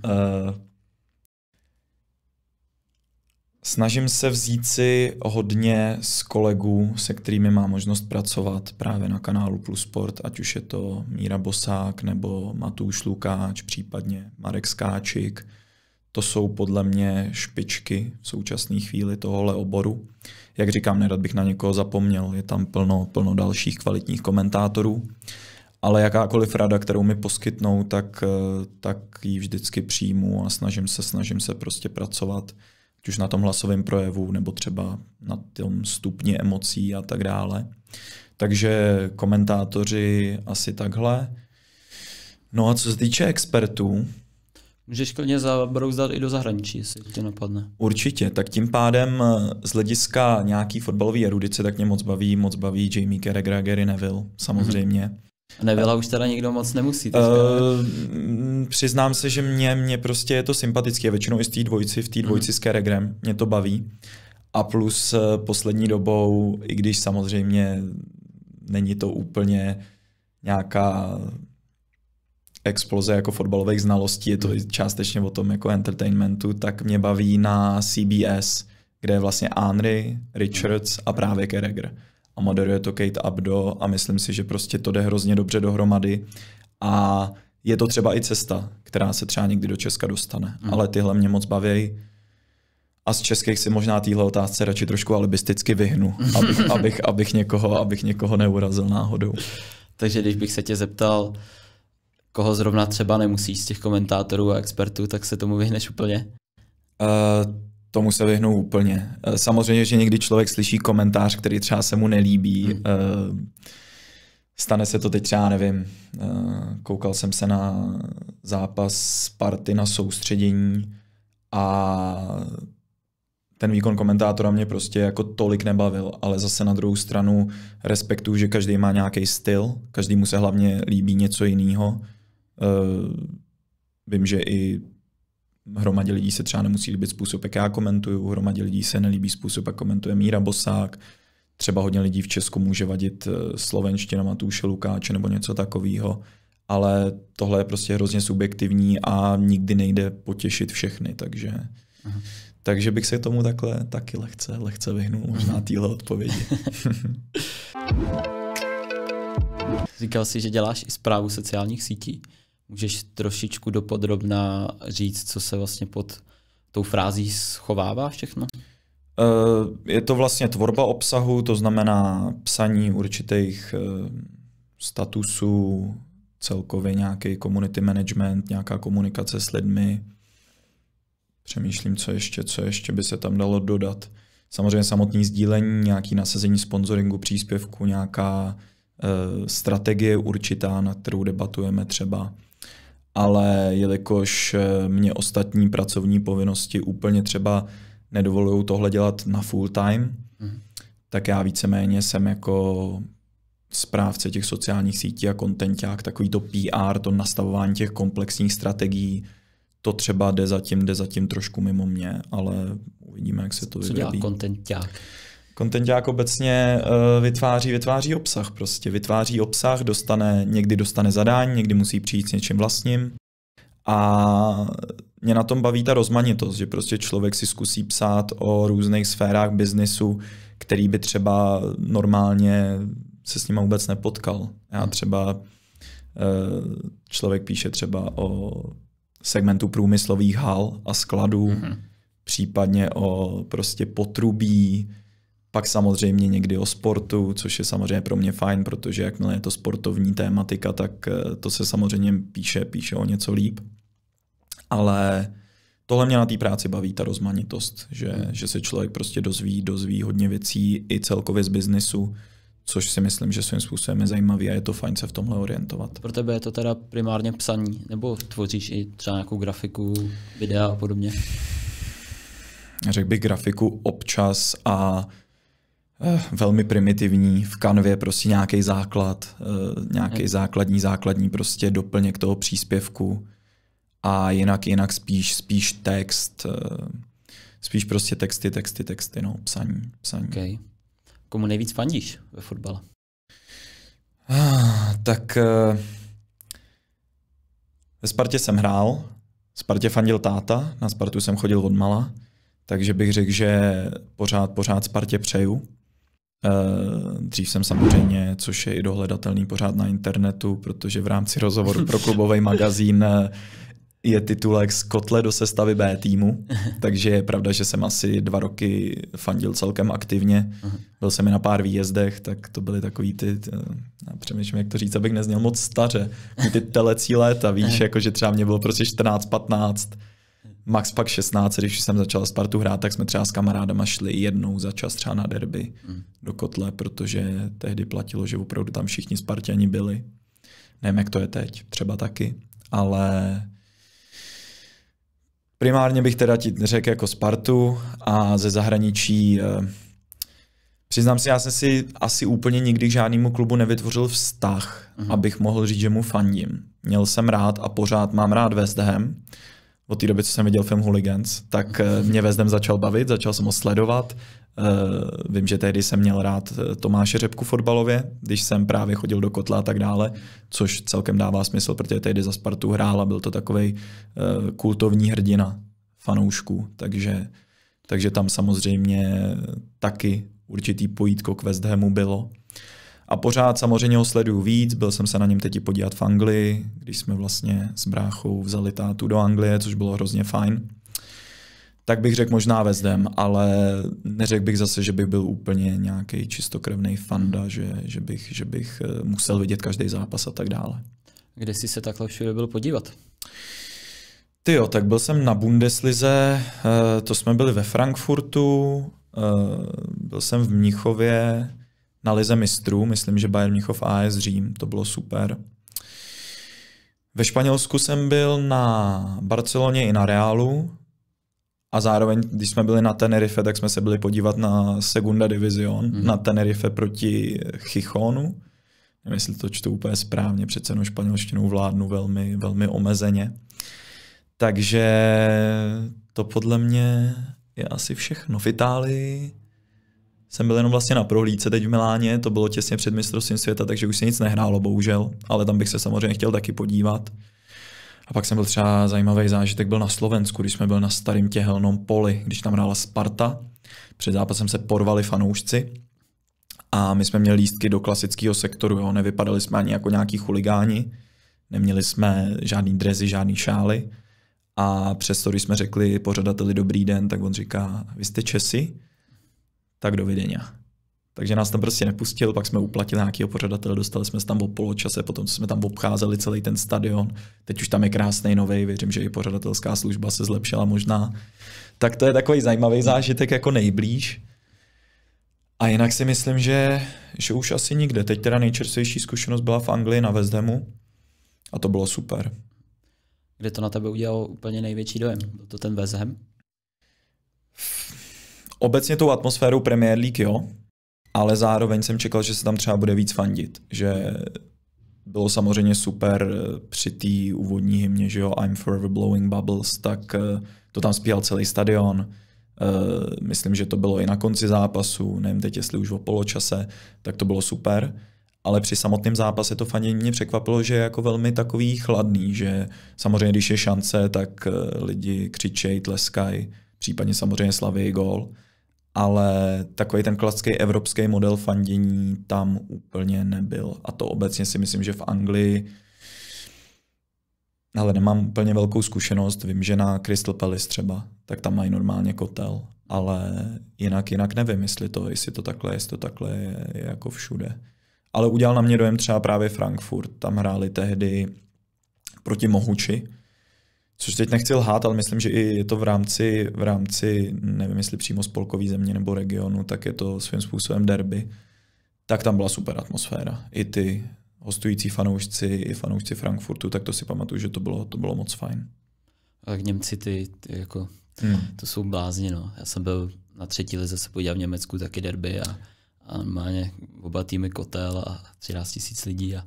Snažím se vzít si hodně z kolegů, se kterými má možnost pracovat právě na kanálu Plus Sport, ať už je to Míra Bosák nebo Matouš Lukáč, případně Marek Skáčik. To jsou podle mě špičky v současné chvíli tohohle oboru. Jak říkám, nerad bych na někoho zapomněl, je tam plno, plno dalších kvalitních komentátorů, ale jakákoliv rada, kterou mi poskytnou, tak, eh, tak ji vždycky přijmu a snažím se, snažím se prostě pracovat ať už na tom hlasovém projevu, nebo třeba na tom stupni emocí a tak dále. Takže komentátoři asi takhle. No a co se týče expertů, Můžeš klidně zabrouzdat i do zahraničí, jestli tě napadne. Určitě, tak tím pádem eh, z hlediska nějaký fotbalové erudice tak mě moc baví, moc baví Jamie Carragher, Gary Neville, samozřejmě. Mm-hmm. Nevila už teda nikdo moc nemusí. uh, přiznám se, že mě, mě prostě je to sympatické. Většinou i z té dvojici, v té mhm. dvojici mm. s Keregrem. Mě to baví. A plus eh, poslední dobou, i když samozřejmě není to úplně nějaká exploze jako fotbalových znalostí, je to mm. částečně o tom jako entertainmentu, tak mě baví na CBS, kde je vlastně Anry, Richards a právě Kereger a moderuje to Kate Abdo a myslím si, že prostě to jde hrozně dobře dohromady a je to třeba i cesta, která se třeba někdy do Česka dostane, mm. ale tyhle mě moc baví. A z českých si možná téhle otázce radši trošku alibisticky vyhnu, abych, abych, abych, někoho, abych někoho neurazil náhodou. Takže když bych se tě zeptal, koho zrovna třeba nemusíš z těch komentátorů a expertů, tak se tomu vyhneš úplně? Uh, tomu se vyhnou úplně. Eh, samozřejmě, že někdy člověk slyší komentář, který třeba se mu nelíbí. Hmm. Eh, stane se to teď třeba, nevím, eh, koukal jsem se na zápas party na soustředění a ten výkon komentátora mě prostě jako tolik nebavil, ale zase na druhou stranu respektuju, že každý má nějaký styl, každému se hlavně líbí něco jiného. Vím, že i hromadě lidí se třeba nemusí líbit způsob, jak já komentuju, hromadě lidí se nelíbí způsob, jak komentuje Míra Bosák, třeba hodně lidí v Česku může vadit eh, slovenština Matouše Lukáče nebo něco takového, ale tohle je prostě hrozně subjektivní a nikdy nejde potěšit všechny, takže, takže bych se tomu takhle taky lehce, lehce vyhnul možná mhm. téhle odpovědi. Říkal jsi, že děláš i zprávu sociálních sítí. Můžeš trošičku dopodrobná říct, co se vlastně pod tou frází schovává všechno? Eh, je to vlastně tvorba obsahu, to znamená psaní určitých eh, statusů, celkově nějaký community management, nějaká komunikace s lidmi. Přemýšlím, co ještě, co ještě by se tam dalo dodat. Samozřejmě samotné sdílení, nějaké nasazení sponsoringu příspěvku, nějaká eh, strategie určitá, na kterou debatujeme třeba ale jelikož eh, mě ostatní pracovní povinnosti úplně třeba nedovolují tohle dělat na full time, mm. tak já víceméně jsem jako správce těch sociálních sítí a kontenták, takový to PR, to nastavování těch komplexních strategií, to třeba jde zatím, jde zatím trošku mimo mě, ale uvidíme, jak se to Co vyvíjí. Co dělá kontenták? Kontenták obecně uh, vytváří, vytváří obsah prostě. Vytváří obsah, dostane, někdy dostane zadání, někdy musí přijít s něčím vlastním. A mě na tom baví ta rozmanitost, že prostě člověk si zkusí psát o různých sférách biznesu, který by třeba normálně se s nima vůbec nepotkal. Já hmm. třeba, eh, člověk píše třeba o segmentu průmyslových hal a skladů, mm-hmm. případně o prostě potrubí, pak samozřejmě někdy o sportu, což je samozřejmě pro mě fajn, protože jakmile je to sportovní tématika, tak eh, to se samozřejmě píše, píše o něco líp. Ale tohle mě na té práci baví, ta rozmanitost, že, hmm. že se člověk prostě dozví, dozví hodně věcí i celkově z biznesu, což si myslím, že svým způsobem je zajímavý a je to fajn se v tomhle orientovat. Pro tebe je to teda primárně psaní, nebo tvoříš i třeba nějakou grafiku, videa a podobně? Řekl bych grafiku občas a Eh, velmi primitivní, v kanvě prostě nějaký základ, eh, nějaký základní, základní prostě doplněk toho příspěvku a jinak, jinak spíš, spíš text, eh, spíš prostě texty, texty, texty, no, psaní, psaní. Okay. Komu nejvíc fandíš ve fotbale? Ah, tak ve Spartě jsem hrál, Spartě fandil táta, na Spartu jsem chodil od mala, takže bych řekl, že pořád, pořád Spartě přeju. Eh, dřív jsem samozřejmě, což je i dohledatelný pořád na internetu, protože v rámci rozhovoru pro klubový magazín eh, je titulek z kotle do sestavy B týmu, takže je pravda, že jsem asi dva roky fandil celkem aktivně. Byl jsem i na pár výjezdech, tak to byly takový ty, eh, přemýšlím, jak to říct, abych nezněl moc staře, ty telecí léta, víš, jako že třeba mě bylo prostě 14-15, max pak 16, když jsem začal Spartu hrát, tak jsme třeba s kamarádama šli jednou za čas třeba na derby mm. do kotle, protože tehdy platilo, že opravdu tam všichni Spartěni byli. Nevím, jak to je teď, třeba taky, ale primárně bych teda ti řekl jako Spartu a ze zahraničí eh, Přiznám si, já jsem si asi úplně nikdy k žádnému klubu nevytvořil vztah, uh-huh. abych mohl říct, že mu fandím. Měl jsem rád a pořád mám rád West Ham, od té doby, co jsem viděl film Hooligans, tak eh, mě Vezdem začal bavit, začal jsem ho sledovat. Eh, vím, že tehdy jsem měl rád eh, Tomáše Řepku fotbalově, když jsem právě chodil do kotla a tak dále, což celkem dává smysl, protože tehdy za Spartu hrál a byl to takový kultovní hrdina fanoušků, takže, takže tam samozřejmě taky určitý pojítko k Vezdemu bylo. A pořád samozřejmě ho sleduju víc, byl jsem se na něm teď podívat v Anglii, když jsme vlastně s bráchou vzali tátu do Anglie, což bylo hrozně fajn. Tak bych řekl možná Vezdem, ale neřekl bych zase, že by byl úplně nějaký čistokrevný fanda, že, že, bych, že bych eh, musel vidět každý zápas a tak dále. Kde jsi se takhle všude byl podívat? Ty jo, tak byl jsem na Bundeslize, eh, to jsme byli ve Frankfurtu, eh, byl jsem v Mnichově, na lize mistrů, myslím, že Bayern Mnichov AS Řím, to bylo super. Ve Španělsku jsem byl na Barceloně i na Realu a zároveň, když jsme byli na Tenerife, tak jsme se byli podívat na Segunda Division, mm. na Tenerife proti Chichonu. Nevím, jestli to čtu úplně správně, přece jenom španělštinu vládnu velmi, velmi omezeně. Takže to podle mě je asi všechno. V Itálii jsem byl jenom vlastně na prohlídce teď v Miláně, to bylo těsně před mistrovstvím světa, takže už se nic nehrálo, bohužel, ale tam bych se samozřejmě chtěl taky podívat. A pak jsem byl třeba zajímavý zážitek, byl na Slovensku, když jsme byli na starým těhelnom poli, když tam hrála Sparta. Před zápasem se porvali fanoušci a my jsme měli lístky do klasického sektoru, jo. nevypadali jsme ani jako nějaký chuligáni, neměli jsme žádný drezy, žádný šály. A přesto, když jsme řekli pořadateli dobrý den, tak on říká, vy jste Česi? tak do vidění. Takže nás tam prostě nepustil, pak jsme uplatili nějakého pořadatele, dostali jsme se tam o poločase, potom jsme tam obcházeli celý ten stadion. Teď už tam je krásný nový, věřím, že i pořadatelská služba se zlepšila možná. Tak to je takový zajímavý zážitek jako nejblíž. A jinak si myslím, že, že už asi nikde. Teď teda nejčerstvější zkušenost byla v Anglii na West Hamu a to bylo super. Kde to na tebe udělalo úplně největší dojem? Byl to ten West Ham? obecně tou atmosférou Premier League, jo, ale zároveň jsem čekal, že se tam třeba bude víc fandit, že bylo samozřejmě super eh, při té úvodní hymně, že jo, I'm forever blowing bubbles, tak eh, to tam zpíval celý stadion. Eh, myslím, že to bylo i na konci zápasu, nevím teď, jestli už o poločase, tak to bylo super. Ale při samotném zápase to fandění mě překvapilo, že je jako velmi takový chladný, že samozřejmě, když je šance, tak lidi křičejí, tleskají, případně samozřejmě slaví gól ale takový ten klasický evropský model fandění tam úplně nebyl. A to obecně si myslím, že v Anglii ale nemám úplně velkou zkušenost, vím, že na Crystal Palace třeba, tak tam mají normálně kotel, ale jinak, jinak nevím, jestli to, jestli to takhle, jestli to takhle je, je jako všude. Ale udělal na mě dojem třeba právě Frankfurt, tam hráli tehdy proti Mohuči, Což teď nechci lhát, ale myslím, že i je to v rámci, v rámci nevím jestli přímo spolkový země nebo regionu, tak je to svým způsobem derby. Tak tam byla super atmosféra. I ty hostující fanoušci, i fanoušci Frankfurtu, tak to si pamatuju, že to bylo, to bylo moc fajn. k Němci ty, ty jako, hmm. to jsou blázni, no. Já jsem byl na třetí lize se podíval v Německu taky derby a, a normálně oba týmy kotel a 13 tisíc lidí a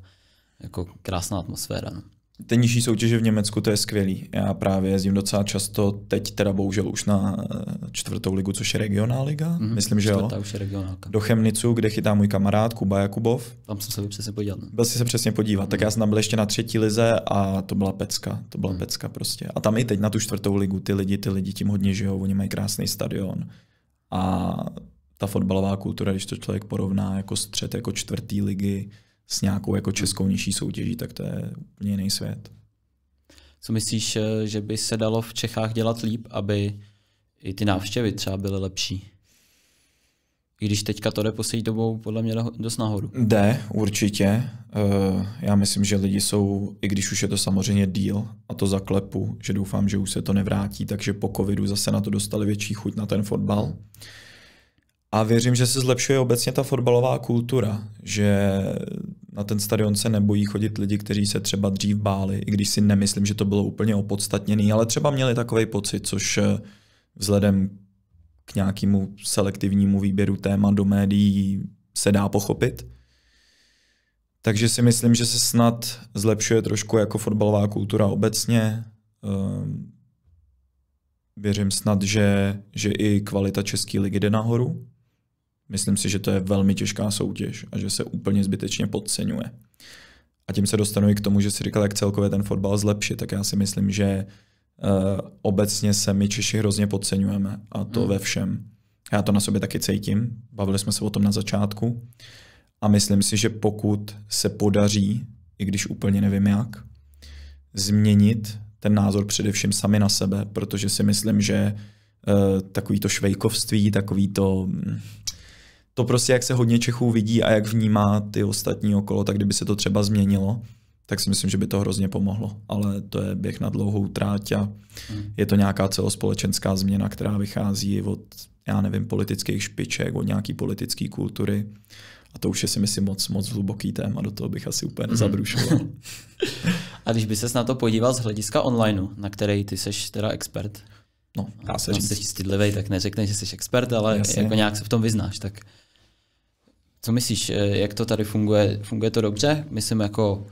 jako krásná atmosféra. No ten nižší soutěže v Německu, to je skvělý. Já právě jezdím docela často, teď teda bohužel už na eh, čtvrtou ligu, což je regionálliga. Mm-hmm. Myslím, že Čtvrtá jo. už je regionálka. Do Chemnicu, kde chytá můj kamarád Kuba Jakubov. Tam jsem se byl přesně podívat. No. Byl si se přesně podívat. Mm-hmm. Tak já mhm. jsem tam byl ještě na třetí lize a to byla pecka. To byla mm-hmm. pecka prostě. A tam i teď na tu čtvrtou ligu ty lidi, ty lidi tím hodně žijou, oni mají krásný stadion. A ta fotbalová kultura, když to člověk porovná jako střed, jako čtvrtý ligy, s nějakou jako českou nižší soutěží, tak to je úplně jiný svět. Co myslíš, eh, že by se dalo v Čechách dělat líp, aby i ty návštěvy třeba byly lepší? I když teďka to jde poslední dobou podle mě dost nahoru. Jde, určitě. Eh, já myslím, že lidi jsou, i když už je to samozřejmě díl, a to zaklepu, že doufám, že už se to nevrátí, takže po covidu zase na to dostali větší chuť na ten fotbal. A věřím, že se zlepšuje obecně ta fotbalová kultura, že na ten stadion se nebojí chodit lidi, kteří se třeba dřív báli, i když si nemyslím, že to bylo úplně opodstatněné, ale třeba měli takový pocit, což eh, vzhledem k nějakému selektivnímu výběru téma do médií se dá pochopit. Takže si myslím, že se snad zlepšuje trošku jako fotbalová kultura obecně. Ehm, věřím snad, že, že i kvalita České ligy jde nahoru. Myslím si, že to je velmi těžká soutěž a že se úplně zbytečně podceňuje. A tím se dostanu i k tomu, že si říkal, jak celkově ten fotbal zlepšit, tak já si myslím, že uh, obecně se my Češi hrozně podceňujeme a to hmm. ve všem. Já to na sobě taky cítím, bavili jsme se o tom na začátku a myslím si, že pokud se podaří, i když úplně nevím jak, změnit ten názor především sami na sebe, protože si myslím, že uh, eh, takový to švejkovství, takový to hm, to prostě, jak se hodně Čechů vidí a jak vnímá ty ostatní okolo, tak kdyby se to třeba změnilo, tak si myslím, že by to hrozně pomohlo. Ale to je běh na dlouhou tráť a je to nějaká celospolečenská změna, která vychází od, já nevím, politických špiček, od nějaký politické kultury. A to už je si myslím moc, moc hluboký téma, do toho bych asi úplně mhm. nezabrušoval. a když by ses na to podíval z hlediska online, na který ty seš teda expert, No, dá se no, říct. Jsi stydlivý, tak neřekneš, že jsi expert, ale Jasně. jako nějak se v tom vyznáš. Tak co myslíš, eh, jak to tady funguje? Funguje to dobře? Myslím jako...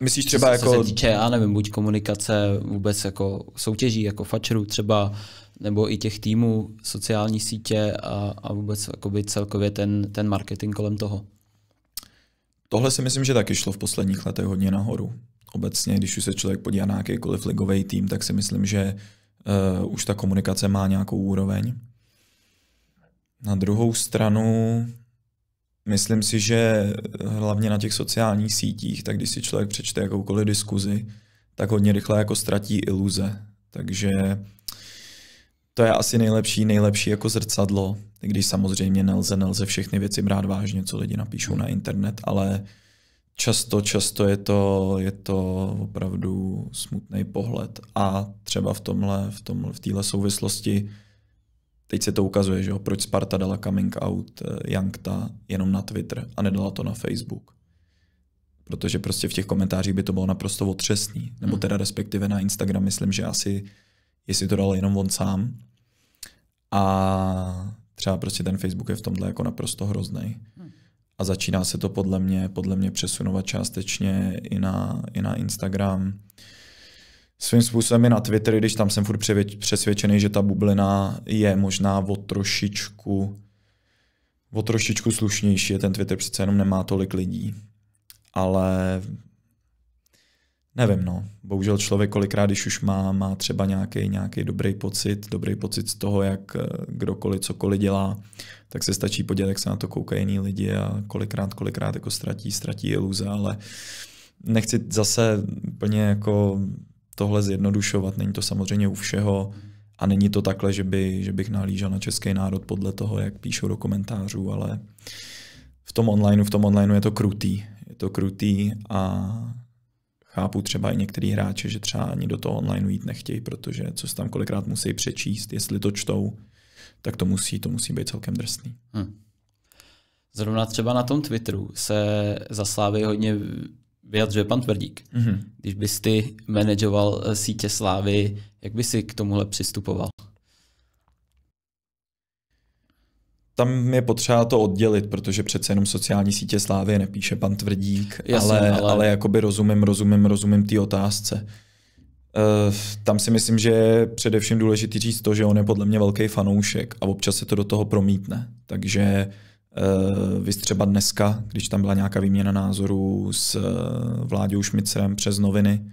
Myslíš třeba co jako... Se týče, já nevím, buď komunikace vůbec jako soutěží, jako fačerů třeba, nebo i těch týmů, sociální sítě a, a vůbec jakoby celkově ten, ten marketing kolem toho. Tohle si myslím, že taky šlo v posledních letech hodně nahoru. Obecně, když už se člověk podívá na jakýkoliv ligový tým, tak si myslím, že uh, už ta komunikace má nějakou úroveň. Na druhou stranu Myslím si, že hlavně na těch sociálních sítích, tak když si člověk přečte jakoukoliv diskuzi, tak hodně rychle jako ztratí iluze. Takže to je asi nejlepší, nejlepší jako zrcadlo, když samozřejmě nelze, nelze všechny věci brát vážně, co lidi napíšou na internet, ale často, často je to, je to opravdu smutný pohled a třeba v tomhle, v tomhle, v téhle souvislosti Teď se to ukazuje, že jo, proč Sparta dala coming out Jankta eh, jenom na Twitter a nedala to na Facebook. Protože prostě v těch komentářích by to bylo naprosto otřesný. Nebo hmm. teda respektive na Instagram, myslím, že asi, jestli to dal jenom on sám. A třeba prostě ten Facebook je v tomhle jako naprosto hrozný. Hmm. A začíná se to podle mě, podle mě přesunovat částečně i na, i na Instagram. Uh, Svým způsobem i na Twitter, když tam jsem furt přesvědčený, že ta bublina je možná o trošičku, o trošičku slušnější. Ten Twitter přece jenom nemá tolik lidí. Ale nevím, no. Bohužel člověk kolikrát, když už má, má třeba nějaký, nějaký dobrý pocit, dobrý pocit z toho, jak eh, kdokoliv cokoliv dělá, tak se stačí podívat, jak se na to koukají jiní lidi a kolikrát, kolikrát jako ztratí, ztratí iluze, ale nechci zase plně jako tohle zjednodušovat. Není to samozřejmě u všeho a není to takhle, že, by, že bych nahlížel na český národ podle toho, jak píšou do komentářů, ale v tom onlineu, v tom onlineu je to krutý. Je to krutý a chápu třeba i některý hráče, že třeba ani do toho online jít nechtějí, protože co se tam kolikrát musí přečíst, jestli to čtou, tak to musí, to musí být celkem drsný. Hmm. Zrovna třeba na tom Twitteru se za Slávy hodně vyjadřuje pan Tvrdík. Mm-hmm. Když bys ty manažoval eh, sítě slávy, jak by si k tomuhle přistupoval? tam je potřeba to oddělit, protože přece jenom sociální sítě slávy nepíše pan Tvrdík, Jasně, ale, ale... ale jakoby rozumím, rozumím, rozumím té otázce. Uh, tam si myslím, že je především důležité říct to, že on je podle mě velký fanoušek a občas se to do toho promítne. Takže uh, Eh, vy třeba dneska, když tam byla nějaká výměna názorů s eh, Vláďou Šmicerem přes noviny,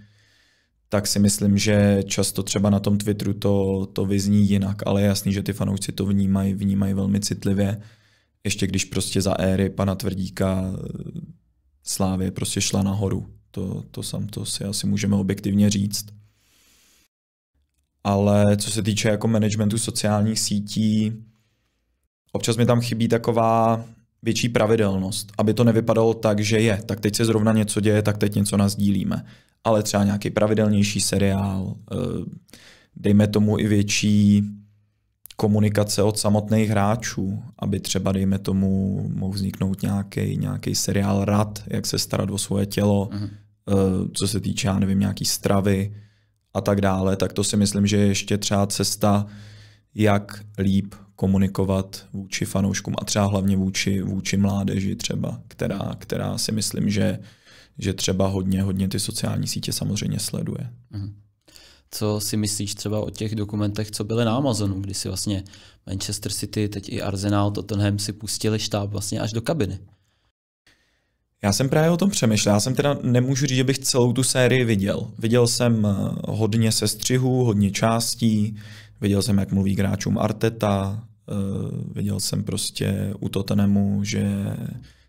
tak si myslím, že často třeba na tom Twitteru to, to vyzní jinak, ale je jasný, že ty fanoušci to vnímají, vnímají velmi citlivě. Ještě když prostě za éry pana Tvrdíka eh, Slávě prostě šla nahoru. To, to sam to si asi můžeme objektivně říct. Ale co se týče jako managementu sociálních sítí, občas mi tam chybí taková větší pravidelnost, aby to nevypadalo tak, že je, tak teď se zrovna něco děje, tak teď něco nazdílíme. Ale třeba nějaký pravidelnější seriál, eh, dejme tomu i větší komunikace od samotných hráčů, aby třeba, dejme tomu, mohl vzniknout nějaký, nějaký seriál rad, jak se starat o svoje tělo, uh-huh. co se týče, já nevím, nějaký stravy a tak dále, tak to si myslím, že je ještě třeba cesta, jak líp komunikovat vůči fanouškům a třeba hlavně vůči, vůči mládeži třeba, která, která si myslím, že, že třeba hodně, hodně ty sociální sítě samozřejmě sleduje. Mhm. Co si myslíš třeba o těch dokumentech, co byly na Amazonu, kdy si vlastně Manchester City, teď i Arsenal, Tottenham si pustili štáb vlastně až do kabiny? Já jsem právě o tom přemýšlel. Já jsem teda nemůžu říct, že bych celou tu sérii viděl. Viděl jsem eh, hodně sestřihů, hodně částí, viděl jsem, jak mluví hráčům Arteta, Eh, viděl jsem prostě u Tottenhamu, že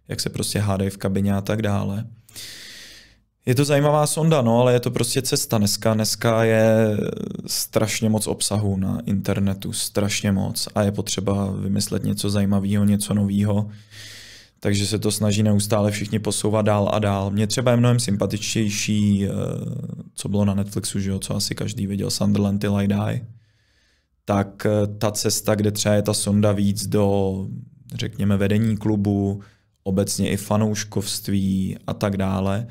jak se prostě hádají v kabině a tak dále. Je to zajímavá sonda, no, ale je to prostě cesta. Dneska, dneska je strašně moc obsahu na internetu, strašně moc a je potřeba vymyslet něco zajímavého, něco nového. Takže se to snaží neustále všichni posouvat dál a dál. Mně třeba je mnohem sympatičtější, eh, co bylo na Netflixu, že jo, co asi každý viděl, Sunderland Till I Die tak eh, ta cesta, kde třeba je ta sonda víc do, řekněme, vedení klubu, obecně i fanouškovství a tak dále,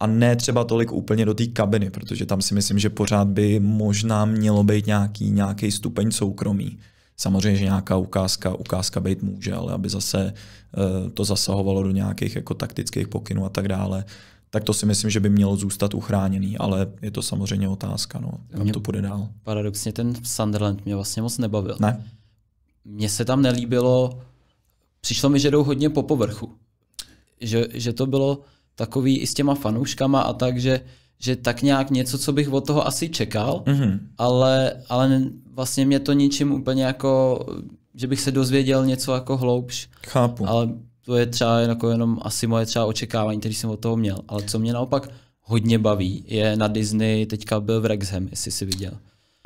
a ne třeba tolik úplně do té kabiny, protože tam si myslím, že pořád by možná mělo být nějaký, nějaký stupeň soukromí. Samozřejmě, že nějaká ukázka, ukázka být může, ale aby zase uh, to zasahovalo do nějakých jako taktických pokynů a tak dále tak to si myslím, že by mělo zůstat uchráněný, ale je to samozřejmě otázka, no, kam mě to půjde dál. Paradoxně ten Sunderland mě vlastně moc nebavil. Ne. Mně se tam nelíbilo, přišlo mi, že jdou hodně po povrchu. Že, že to bylo takový i s těma fanouškama a tak, že, že tak nějak něco, co bych od toho asi čekal, mm-hmm. ale, ale vlastně mě to ničím úplně jako, že bych se dozvěděl něco jako hloubš. Chápu. Ale to je třeba jako jenom asi moje třeba očekávání, které jsem od toho měl. Ale co mě naopak hodně baví, je na Disney teďka byl v Rexham, jestli si viděl.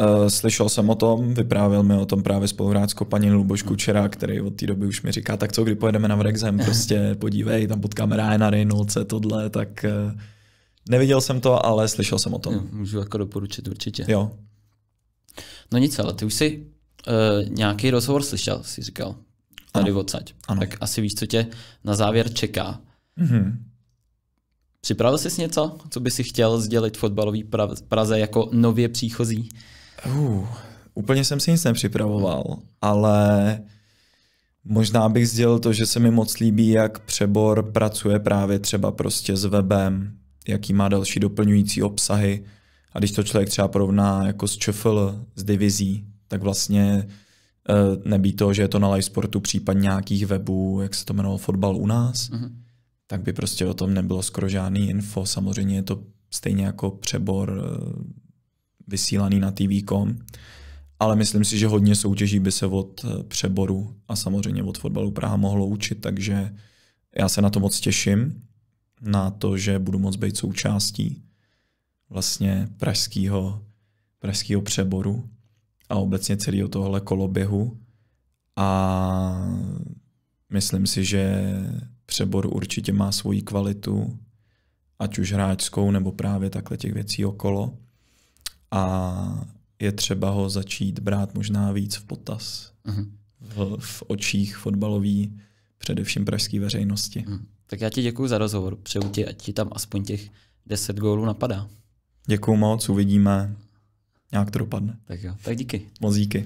Uh, slyšel jsem o tom, vyprávěl mi o tom právě spoluhráč s paní Luboš hmm. Kučera, který od té doby už mi říká, tak co, kdy pojedeme na Vrexem, prostě podívej, tam potkáme Ryana Reynoldse, tohle, tak uh, neviděl jsem to, ale slyšel jsem o tom. Jo, můžu jako doporučit určitě. Jo. No nic, ale ty už jsi uh, nějaký rozhovor slyšel, jsi říkal tady ano. odsaď. Ano. Tak asi víš, co tě na závěr čeká. Mhm. Připravil jsi něco, co by si chtěl sdělit fotbalový Praze jako nově příchozí? Uh, úplně jsem si nic nepřipravoval, ale možná bych sdělil to, že se mi moc líbí, jak Přebor pracuje právě třeba prostě s webem, jaký má další doplňující obsahy. A když to člověk třeba porovná jako s ČFL, s divizí, tak vlastně Eh, nebý to, že je to na live sportu, případ nějakých webů, jak se to jmenovalo, fotbal u nás, mm-hmm. tak by prostě o tom nebylo skoro žádný info. Samozřejmě je to stejně jako přebor eh, vysílaný na TV.com, ale myslím si, že hodně soutěží by se od eh, přeboru a samozřejmě od fotbalu Praha mohlo učit, takže já se na to moc těším, na to, že budu moc být součástí vlastně pražského, pražského přeboru a obecně celého tohle koloběhu. A myslím si, že přebor určitě má svoji kvalitu, ať už hráčskou, nebo právě takhle těch věcí okolo. A je třeba ho začít brát možná víc v potaz. Uh-huh. V, v očích fotbalový, především pražské veřejnosti. Uh-huh. Tak já ti děkuji za rozhovor. Přeju ti, ať ti tam aspoň těch 10 gólů napadá. Děkuji moc, uvidíme, nějak to dopadne. Tak jo, tak díky. Moc díky.